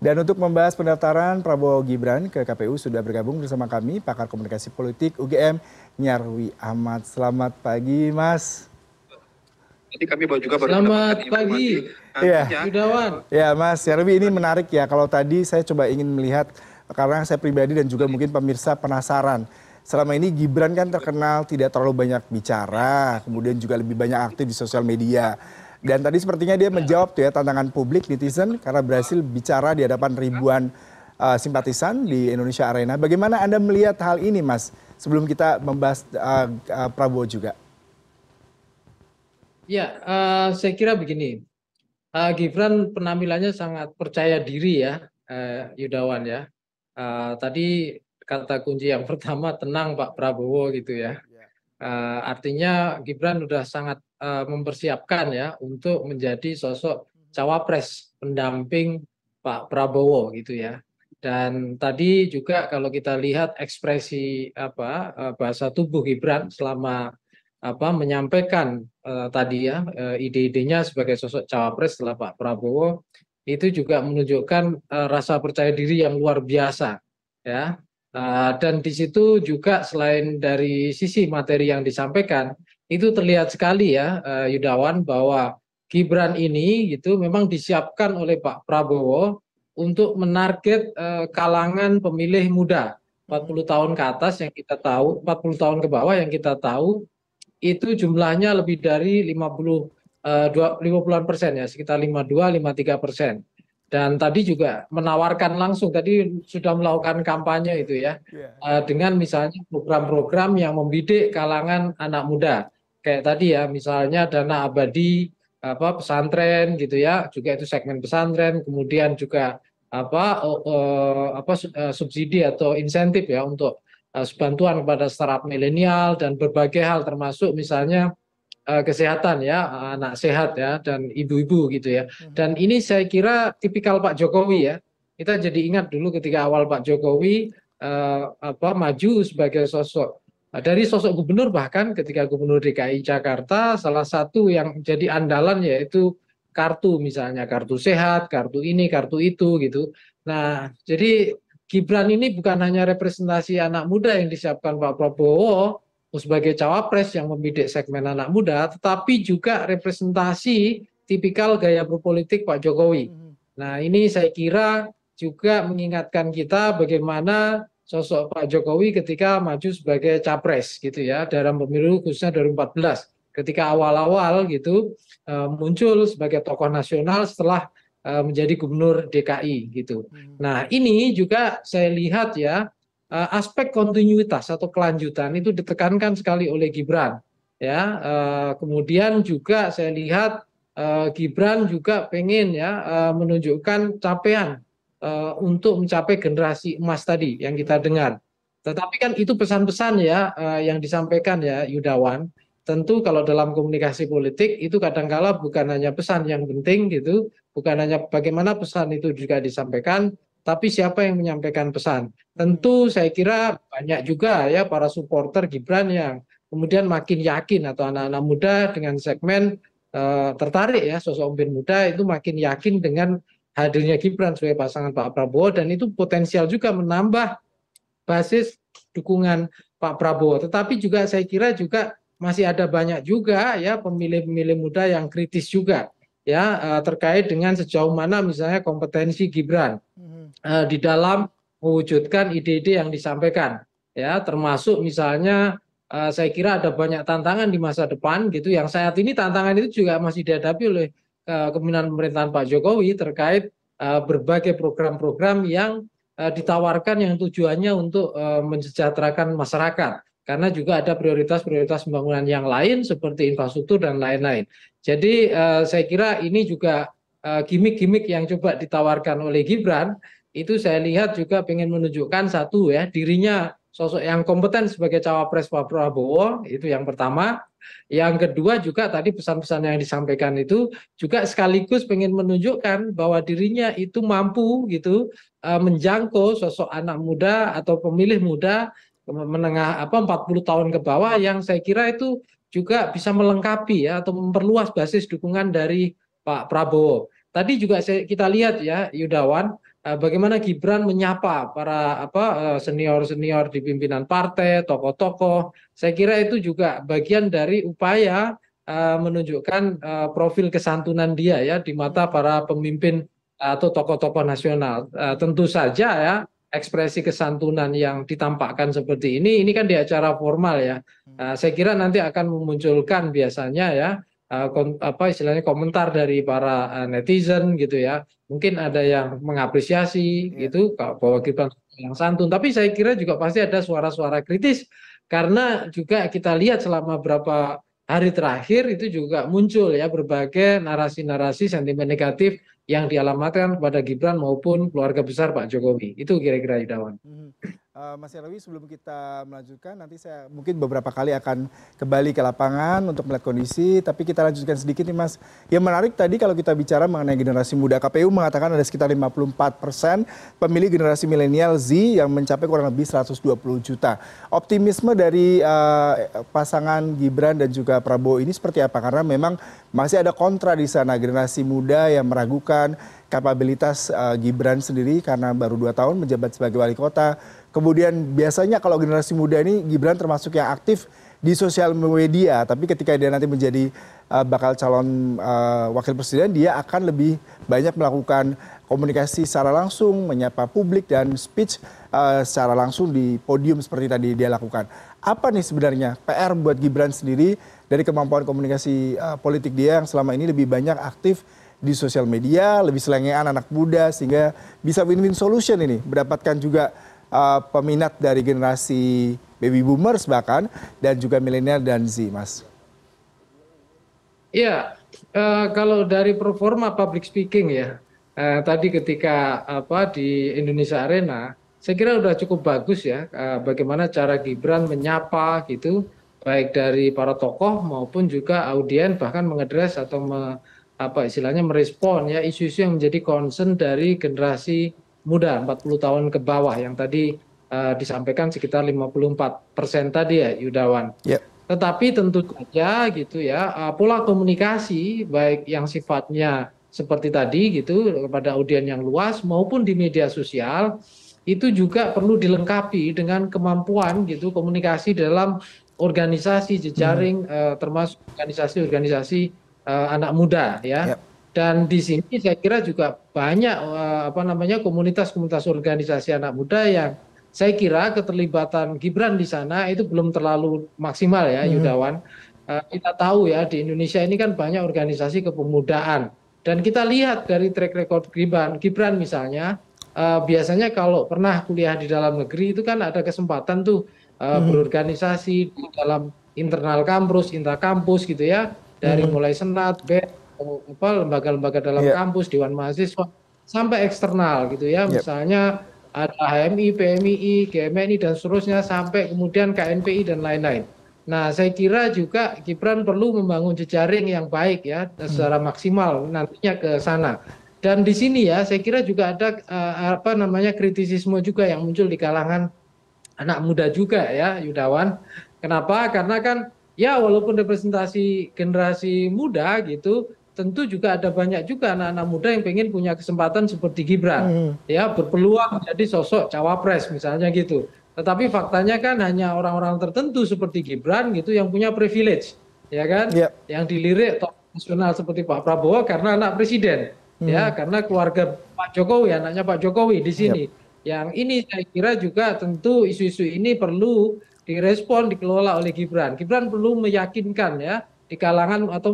Dan untuk membahas pendaftaran Prabowo Gibran ke KPU sudah bergabung bersama kami pakar komunikasi politik UGM Nyarwi Ahmad. Selamat pagi, Mas. Nanti kami juga baru Selamat pagi. Iya. Ya, iya, Mas Nyarwi ini menarik ya. Kalau tadi saya coba ingin melihat karena saya pribadi dan juga mungkin pemirsa penasaran. Selama ini Gibran kan terkenal tidak terlalu banyak bicara, kemudian juga lebih banyak aktif di sosial media. Dan tadi sepertinya dia menjawab tuh ya tantangan publik netizen karena berhasil bicara di hadapan ribuan uh, simpatisan di Indonesia Arena. Bagaimana Anda melihat hal ini, Mas? Sebelum kita membahas uh, uh, Prabowo juga. Ya, uh, saya kira begini. Uh, Gibran penampilannya sangat percaya diri ya, uh, Yudawan ya. Uh, tadi kata kunci yang pertama tenang Pak Prabowo gitu ya. Uh, artinya Gibran sudah sangat uh, mempersiapkan ya untuk menjadi sosok hmm. cawapres pendamping Pak Prabowo gitu ya. Dan tadi juga kalau kita lihat ekspresi apa eh, bahasa tubuh Gibran selama apa menyampaikan uh, tadi ya uh, ide-idenya sebagai sosok cawapres setelah Pak Prabowo itu juga menunjukkan uh, rasa percaya diri yang luar biasa ya Ah, dan di situ juga selain dari sisi materi yang disampaikan, itu terlihat sekali ya eh, Yudawan bahwa Gibran ini gitu memang disiapkan oleh Pak Prabowo untuk menarget eh, kalangan pemilih muda 40 tahun ke atas yang kita tahu, 40 tahun ke bawah yang kita tahu itu jumlahnya lebih dari 50 50-an eh, persen ya, sekitar 52-53 persen dan tadi juga menawarkan langsung tadi sudah melakukan kampanye itu ya yeah. Iya. dengan misalnya program-program yang membidik kalangan anak muda kayak tadi ya misalnya dana abadi apa pesantren gitu ya juga itu segmen pesantren kemudian juga apa uh, apa eh, subsidi atau insentif ya untuk uh, eh, bantuan kepada startup milenial dan berbagai hal termasuk misalnya Eh, kesehatan ya anak sehat ya dan ibu-ibu gitu ya hmm. dan ini saya kira tipikal Pak Jokowi ya kita jadi ingat dulu ketika awal Pak Jokowi eh, apa maju sebagai sosok eh, dari sosok gubernur bahkan ketika gubernur DKI Jakarta salah satu yang jadi andalan yaitu kartu misalnya kartu sehat kartu ini kartu itu gitu nah jadi Gibran ini bukan hanya representasi anak muda yang disiapkan Pak Prabowo sebagai cawapres yang membidik segmen anak muda, tetapi juga representasi tipikal gaya berpolitik Pak Jokowi. Hmm. Nah ini saya kira juga mengingatkan kita bagaimana sosok Pak Jokowi ketika maju sebagai capres gitu ya dalam pemilu khususnya 2014 ketika awal-awal gitu e, muncul sebagai tokoh nasional setelah e, menjadi gubernur DKI gitu. Hmm. Nah ini juga saya lihat ya Eh, aspek kontinuitas atau kelanjutan itu ditekankan sekali oleh Gibran. Ya, eh, kemudian juga saya lihat eh, Gibran juga pengen ya menunjukkan capaian untuk mencapai generasi emas tadi yang kita dengar. Tetapi kan itu pesan-pesan ya yang disampaikan ya Yudawan. Tentu kalau dalam komunikasi politik itu kadangkala bukan hanya pesan yang penting gitu, bukan hanya bagaimana pesan itu juga disampaikan, tapi siapa yang menyampaikan pesan. Tentu saya kira banyak juga ya para supporter Gibran yang kemudian makin yakin atau anak-anak muda dengan segmen uh, tertarik ya sosok pemimpin muda itu makin yakin dengan hadirnya Gibran sebagai pasangan Pak Prabowo dan itu potensial juga menambah basis dukungan Pak Prabowo. Tetapi juga saya kira juga masih ada banyak juga ya pemilih-pemilih muda yang kritis juga ya eh, terkait dengan sejauh mana misalnya kompetensi Gibran hmm. Eh, di dalam mewujudkan ide-ide yang disampaikan ya termasuk misalnya eh, saya kira ada banyak tantangan di masa depan gitu yang saat ini tantangan itu juga masih dihadapi oleh eh, kemimpinan pemerintahan Pak Jokowi terkait berbagai program-program yang ditawarkan yang tujuannya untuk mensejahterakan masyarakat karena juga ada prioritas-prioritas pembangunan yang lain seperti infrastruktur dan lain-lain. Jadi saya kira ini juga gimmick-gimmick yang coba ditawarkan oleh Gibran itu saya lihat juga ingin menunjukkan satu ya dirinya sosok yang kompeten sebagai cawapres Pak Prabowo itu yang pertama. Yang kedua juga tadi pesan-pesan yang disampaikan itu juga sekaligus ingin menunjukkan bahwa dirinya itu mampu gitu eh, menjangkau sosok anak muda atau pemilih muda menengah apa 40 tahun ke bawah yang saya kira itu juga bisa melengkapi ya atau memperluas basis dukungan dari Pak Prabowo. Tadi juga saya, kita lihat ya Yudawan Eh, bagaimana Gibran menyapa para apa eh, senior-senior di pimpinan partai, tokoh-tokoh. Saya kira itu juga bagian dari upaya eh, menunjukkan profil kesantunan dia ya di mata para pemimpin atau tokoh-tokoh nasional. tentu saja ya ekspresi kesantunan yang ditampakkan seperti ini ini kan di acara formal ya. Hmm. saya kira nanti akan memunculkan biasanya ya Eh, apa istilahnya komentar dari para eh, netizen gitu ya mungkin ada yang mengapresiasi iya. gitu bahwa kita yang santun tapi saya kira juga pasti ada suara-suara kritis karena juga kita lihat selama berapa hari terakhir itu juga muncul ya berbagai narasi-narasi sentimen negatif yang dialamatkan kepada Gibran maupun keluarga besar Pak Jokowi itu kira-kira Yudawan. -kira hmm. Uh, Mas Yarwi, sebelum kita melanjutkan, nanti saya mungkin beberapa kali akan kembali ke lapangan untuk melihat kondisi, tapi kita lanjutkan sedikit nih Mas. Yang menarik tadi kalau kita bicara mengenai generasi muda, KPU mengatakan ada sekitar 54 persen pemilih generasi milenial Z yang mencapai kurang lebih 120 juta. Optimisme dari uh, pasangan Gibran dan juga Prabowo ini seperti apa? Karena memang masih ada kontra di sana, generasi muda yang meragukan kapabilitas uh, Gibran sendiri karena baru dua tahun menjabat sebagai wali kota, kemudian biasanya kalau generasi muda ini Gibran termasuk yang aktif di sosial media tapi ketika dia nanti menjadi uh, bakal calon uh, wakil presiden dia akan lebih banyak melakukan komunikasi secara langsung menyapa publik dan speech uh, secara langsung di podium seperti tadi dia lakukan apa nih sebenarnya PR buat Gibran sendiri dari kemampuan komunikasi uh, politik dia yang selama ini lebih banyak aktif di sosial media lebih selengean anak muda sehingga bisa win-win solution ini mendapatkan juga uh, peminat dari generasi baby boomers bahkan dan juga milenial dan Z, Mas? Iya, uh, kalau dari performa public speaking ya, uh, tadi ketika apa di Indonesia Arena, saya kira sudah cukup bagus ya uh, bagaimana cara Gibran menyapa gitu, baik dari para tokoh maupun juga audiens bahkan mengedres atau me, apa istilahnya merespon ya isu-isu yang menjadi concern dari generasi muda empat puluh tahun ke bawah yang tadi eh, disampaikan sekitar 54 persen tadi ya Yudawan. Yep. Ya. Tetapi tentu saja gitu ya eh, pola komunikasi baik yang sifatnya seperti tadi gitu kepada audiens yang luas maupun di media sosial itu juga perlu dilengkapi dengan kemampuan gitu komunikasi dalam organisasi jejaring hmm. uh, termasuk organisasi-organisasi uh, anak muda ya. Yep ya dan di sini saya kira juga banyak eh, apa namanya komunitas komunitas organisasi anak muda yang saya kira keterlibatan Gibran di sana itu belum terlalu maksimal ya hmm. Yudawan. Eh, kita tahu ya di Indonesia ini kan banyak organisasi kepemudaan dan kita lihat dari track record Gibran, Gibran misalnya eh, biasanya kalau pernah kuliah di dalam negeri itu kan ada kesempatan tuh hmm. berorganisasi di dalam internal kampus, intra kampus gitu ya dari hmm. mulai senat, BED, apa lembaga-lembaga dalam yeah. kampus, dewan mahasiswa sampai eksternal gitu ya. Yeah. Misalnya ada HMI, PMII, GMNI dan seterusnya sampai kemudian KNPI dan lain-lain. Nah, saya kira juga Gibran perlu membangun jejaring yang baik ya hmm. secara hmm. maksimal nantinya ke sana. Dan di sini ya, saya kira juga ada uh, apa namanya kritisisme juga yang muncul di kalangan anak muda juga ya, Yudawan. Kenapa? Karena kan ya walaupun representasi generasi muda gitu, tentu juga ada banyak juga anak-anak muda yang pengen punya kesempatan seperti Gibran, hmm. ya berpeluang jadi sosok cawapres misalnya gitu. Tetapi faktanya kan hanya orang-orang tertentu seperti Gibran gitu yang punya privilege, ya kan, yep. Ya. yang dilirik tokoh nasional seperti Pak Prabowo karena anak presiden, hmm. ya karena keluarga Pak Jokowi, anaknya Pak Jokowi di sini. Yep. Ya. Yang ini saya kira juga tentu isu-isu ini perlu direspon dikelola oleh Gibran. Gibran perlu meyakinkan ya di kalangan atau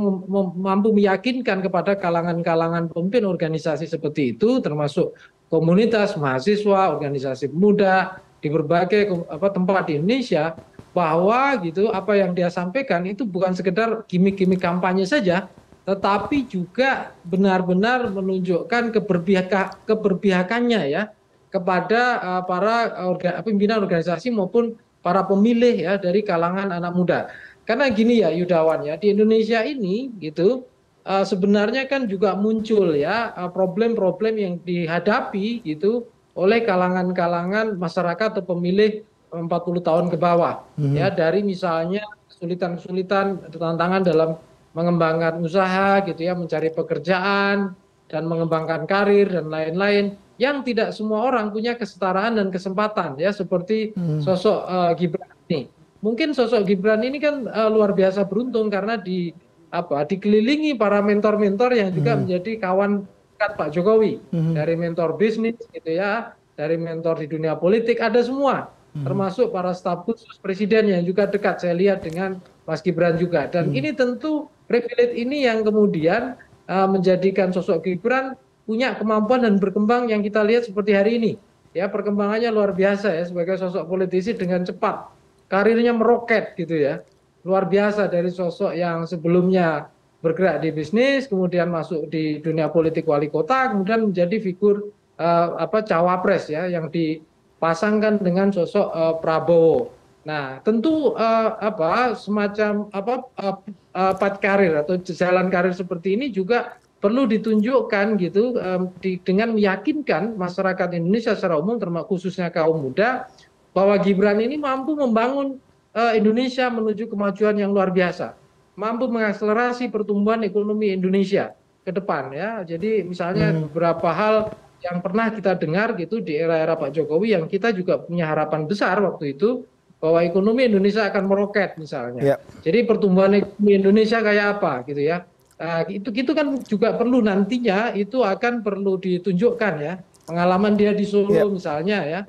mampu meyakinkan kepada kalangan-kalangan pemimpin organisasi seperti itu termasuk komunitas mahasiswa, organisasi muda di berbagai apa, tempat di Indonesia bahwa gitu apa yang dia sampaikan itu bukan sekedar gimmick-gimmick kampanye saja tetapi juga benar-benar menunjukkan keberpihak keberpihakannya ya kepada uh, para pimpinan organisasi maupun para pemilih ya dari kalangan anak muda. Karena gini ya Yudawan ya di Indonesia ini gitu eh, sebenarnya kan juga muncul ya eh, problem-problem yang dihadapi gitu oleh kalangan-kalangan masyarakat atau pemilih 40 tahun ke bawah mm hmm. ya dari misalnya kesulitan-kesulitan tantangan dalam mengembangkan usaha gitu ya mencari pekerjaan dan mengembangkan karir dan lain-lain yang tidak semua orang punya kesetaraan dan kesempatan ya seperti hmm. sosok uh, Gibran ini. Mungkin sosok Gibran ini kan uh, luar biasa beruntung karena di apa dikelilingi para mentor-mentor yang juga hmm. menjadi kawan dekat Pak Jokowi hmm. dari mentor bisnis gitu ya, dari mentor di dunia politik ada semua hmm. termasuk para staf khusus presiden yang juga dekat saya lihat dengan Mas Gibran juga dan hmm. ini tentu privilege ini yang kemudian uh, menjadikan sosok Gibran punya kemampuan dan berkembang yang kita lihat seperti hari ini. Ya, perkembangannya luar biasa ya sebagai sosok politisi dengan cepat. Karirnya meroket gitu ya. Luar biasa dari sosok yang sebelumnya bergerak di bisnis, kemudian masuk di dunia politik wali kota, kemudian menjadi figur uh, apa cawapres ya yang dipasangkan dengan sosok uh, Prabowo. Nah, tentu uh, apa semacam apa uh, uh, pat karir atau jalan karir seperti ini juga perlu ditunjukkan gitu dengan meyakinkan masyarakat Indonesia secara umum termasuk khususnya kaum muda bahwa Gibran ini mampu membangun e, Indonesia menuju kemajuan yang luar biasa, mampu mengakselerasi pertumbuhan ekonomi Indonesia ke depan ya. Jadi misalnya hmm. beberapa hal yang pernah kita dengar gitu di era-era Pak Jokowi yang kita juga punya harapan besar waktu itu bahwa ekonomi Indonesia akan meroket misalnya. Ya. Jadi pertumbuhan ekonomi Indonesia kayak apa gitu ya Nah, itu itu kan juga perlu nantinya itu akan perlu ditunjukkan ya pengalaman dia di Solo ya. misalnya ya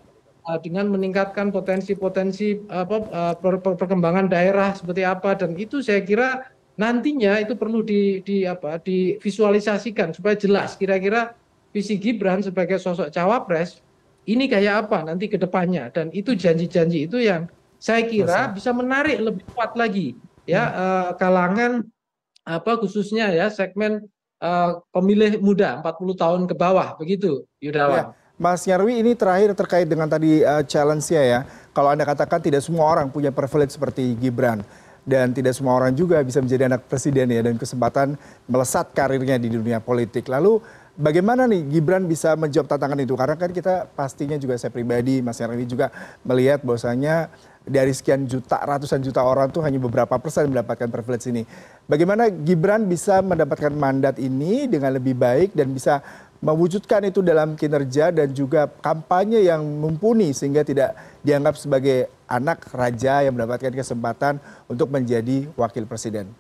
eh, dengan meningkatkan potensi-potensi apa eh, perkembangan daerah seperti apa dan itu saya kira nantinya itu perlu di, di apa divisualisasikan supaya jelas kira-kira visi Gibran sebagai sosok cawapres ini kayak apa nanti ke depannya dan itu janji-janji itu yang saya kira Masa. bisa menarik lebih kuat lagi ya hmm. Eh, kalangan apa khususnya ya segmen uh, pemilih muda 40 tahun ke bawah begitu Yudawan. Ya. Mas Nyarwi ini terakhir terkait dengan tadi uh, challenge-nya ya. Kalau Anda katakan tidak semua orang punya privilege seperti Gibran dan tidak semua orang juga bisa menjadi anak presiden ya dan kesempatan melesat karirnya di dunia politik. Lalu bagaimana nih Gibran bisa menjawab tantangan itu? Karena kan kita pastinya juga saya pribadi Mas Nyarwi juga melihat bahwasanya dari sekian juta ratusan juta orang tuh hanya beberapa persen mendapatkan privilege ini. Bagaimana Gibran bisa mendapatkan mandat ini dengan lebih baik dan bisa mewujudkan itu dalam kinerja dan juga kampanye yang mumpuni sehingga tidak dianggap sebagai anak raja yang mendapatkan kesempatan untuk menjadi wakil presiden.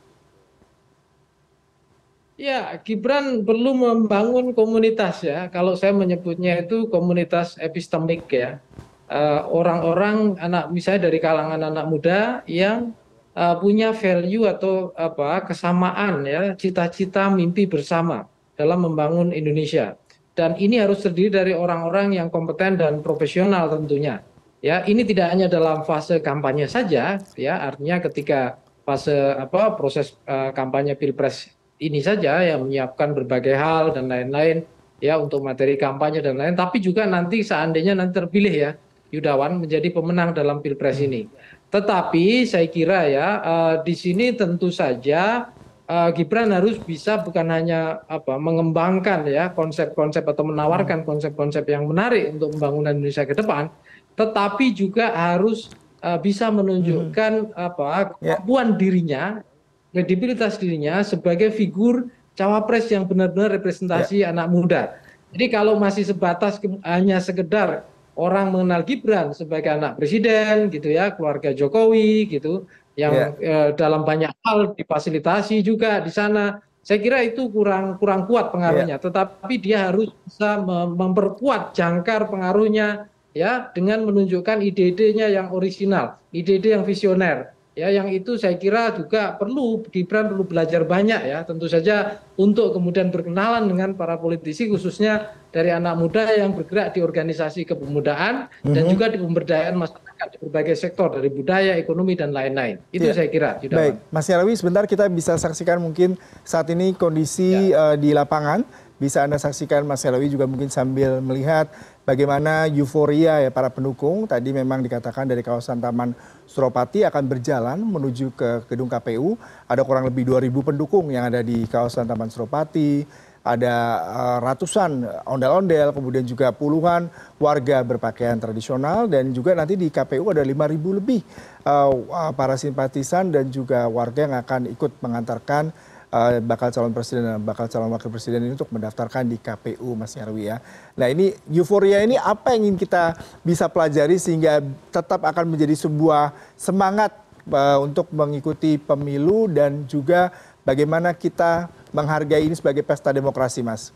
Ya, Gibran perlu membangun komunitas ya. Kalau saya menyebutnya itu komunitas epistemik ya. Eh, orang-orang anak misalnya dari kalangan anak muda yang eh, punya value atau apa kesamaan ya cita-cita mimpi bersama dalam membangun Indonesia dan ini harus terdiri dari orang-orang yang kompeten dan profesional tentunya ya ini tidak hanya dalam fase kampanye saja ya artinya ketika fase apa proses uh, kampanye pilpres ini saja yang menyiapkan berbagai hal dan lain-lain ya untuk materi kampanye dan lain tapi juga nanti seandainya nanti terpilih ya Yudawan menjadi pemenang dalam pilpres ini. Tetapi saya kira ya uh, di sini tentu saja uh, Gibran harus bisa bukan hanya apa mengembangkan ya konsep-konsep atau menawarkan konsep-konsep yang menarik untuk pembangunan Indonesia ke depan, tetapi juga harus uh, bisa menunjukkan hmm. apa ya. kemampuan yeah. dirinya, kredibilitas dirinya sebagai figur cawapres yang benar-benar representasi yeah. anak muda. Jadi kalau masih sebatas hanya sekedar orang mengenal Gibran sebagai anak presiden gitu ya, keluarga Jokowi gitu yang yeah. Ya. dalam banyak hal difasilitasi juga di sana. Saya kira itu kurang kurang kuat pengaruhnya, yeah. tetapi dia harus bisa memperkuat jangkar pengaruhnya ya dengan menunjukkan ide-idenya yang orisinal, ide-ide yang visioner ya yang itu saya kira juga perlu Gibran perlu belajar banyak ya tentu saja untuk kemudian berkenalan dengan para politisi khususnya dari anak muda yang bergerak di organisasi kepemudaan mm-hmm. dan mhm. juga di pemberdayaan masyarakat di berbagai sektor dari budaya, ekonomi dan lain-lain. Itu ya. saya kira. Yudawan. Baik, Mas Yarwi sebentar kita bisa saksikan mungkin saat ini kondisi ya. uh, di lapangan bisa Anda saksikan Mas Helwi juga mungkin sambil melihat bagaimana euforia ya para pendukung. Tadi memang dikatakan dari kawasan Taman Suropati akan berjalan menuju ke gedung KPU. Ada kurang lebih 2.000 pendukung yang ada di kawasan Taman Suropati. Ada eh, ratusan ondel-ondel, kemudian juga puluhan warga berpakaian tradisional dan juga nanti di KPU ada 5.000 lebih eh, para simpatisan dan juga warga yang akan ikut mengantarkan uh, bakal calon presiden dan bakal calon wakil presiden ini untuk mendaftarkan di KPU Mas Nyarwi ya. Nah ini euforia ini apa yang ingin kita bisa pelajari sehingga tetap akan menjadi sebuah semangat uh, untuk mengikuti pemilu dan juga bagaimana kita menghargai ini sebagai pesta demokrasi Mas.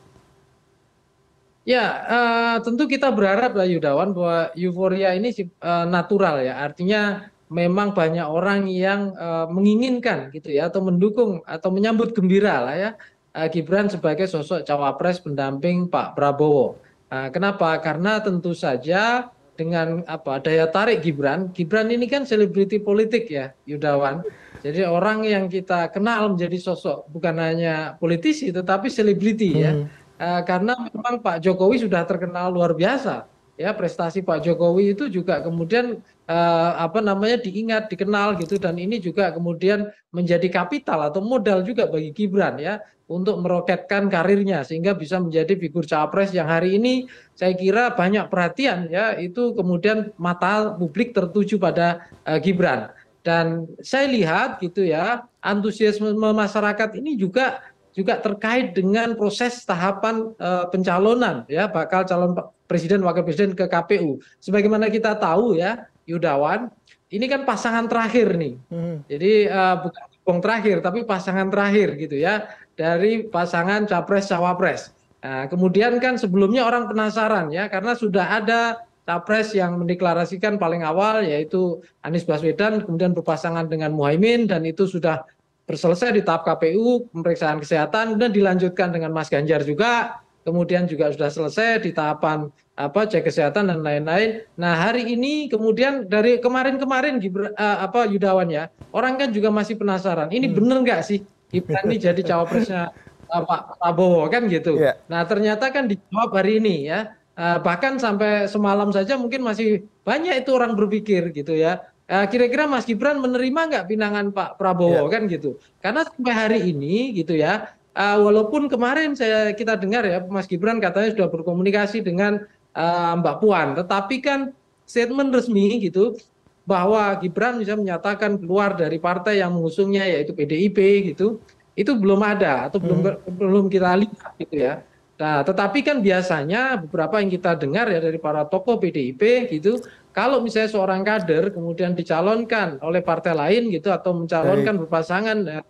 Ya, uh, tentu kita berharap lah Yudawan bahwa euforia ini uh, natural ya. Artinya memang banyak orang yang eh, menginginkan gitu ya atau mendukung atau menyambut gembira lah ya eh, Gibran sebagai sosok cawapres pendamping Pak Prabowo. Eh, kenapa? Karena tentu saja dengan apa daya tarik Gibran, Gibran ini kan selebriti politik ya, Yudawan. Jadi orang yang kita kenal menjadi sosok bukan hanya politisi tetapi selebriti ya. hmm. ya. Karena memang Pak Jokowi sudah terkenal luar biasa ya prestasi Pak Jokowi itu juga kemudian eh, apa namanya diingat dikenal gitu dan ini juga kemudian menjadi kapital atau modal juga bagi Gibran ya untuk meroketkan karirnya sehingga bisa menjadi figur capres yang hari ini saya kira banyak perhatian ya itu kemudian mata publik tertuju pada eh, Gibran dan saya lihat gitu ya antusiasme masyarakat ini juga juga terkait dengan proses tahapan uh, pencalonan ya bakal calon presiden wakil presiden ke KPU. Sebagaimana kita tahu ya, Yudawan, ini kan pasangan terakhir nih. Hmm. Jadi uh, bukan terakhir, tapi pasangan terakhir gitu ya dari pasangan capres cawapres. Nah, kemudian kan sebelumnya orang penasaran ya karena sudah ada capres yang mendeklarasikan paling awal yaitu Anies Baswedan kemudian berpasangan dengan Muhaimin dan itu sudah berselesai di tahap KPU pemeriksaan kesehatan dan dilanjutkan dengan Mas Ganjar juga kemudian juga sudah selesai di tahapan apa cek kesehatan dan lain-lain. Nah hari ini kemudian dari kemarin-kemarin eh, apa Yudawan ya orang kan juga masih penasaran. Ini hmm. bener nggak sih Gibran ini jadi cawapresnya uh, Pak Prabowo kan gitu. Yeah. Nah ternyata kan dijawab hari ini ya. Uh, bahkan sampai semalam saja mungkin masih banyak itu orang berpikir gitu ya. Kira-kira Mas Gibran menerima nggak pinangan Pak Prabowo yeah. kan gitu? Karena sampai hari ini gitu ya Eh, walaupun kemarin saya kita dengar ya mas gibran katanya sudah berkomunikasi dengan eh, mbak puan tetapi kan statement resmi gitu bahwa Gibran bisa menyatakan keluar dari partai yang mengusungnya yaitu PDIP gitu itu belum ada atau belum hmm. belum kita lihat gitu ya. Nah, tetapi kan biasanya beberapa yang kita dengar ya dari para tokoh PDIP gitu, kalau misalnya seorang kader kemudian dicalonkan oleh partai lain gitu atau mencalonkan Baik. berpasangan eh,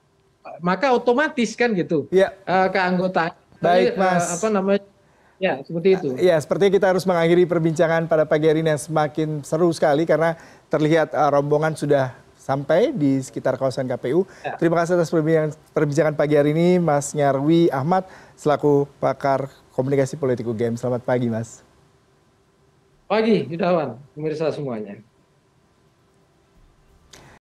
maka otomatis kan gitu ya. uh, keanggotaan. Baik eh, mas. Uh, apa namanya? Ya, seperti itu. Ya, sepertinya kita harus mengakhiri perbincangan pada pagi hari ini yang semakin seru sekali karena terlihat uh, rombongan sudah sampai di sekitar kawasan KPU. Ya. Terima kasih atas perbincangan, pagi hari ini Mas Nyarwi Ahmad selaku pakar komunikasi politik UGM. Selamat pagi, Mas. Pagi, Yudawan, pemirsa semuanya.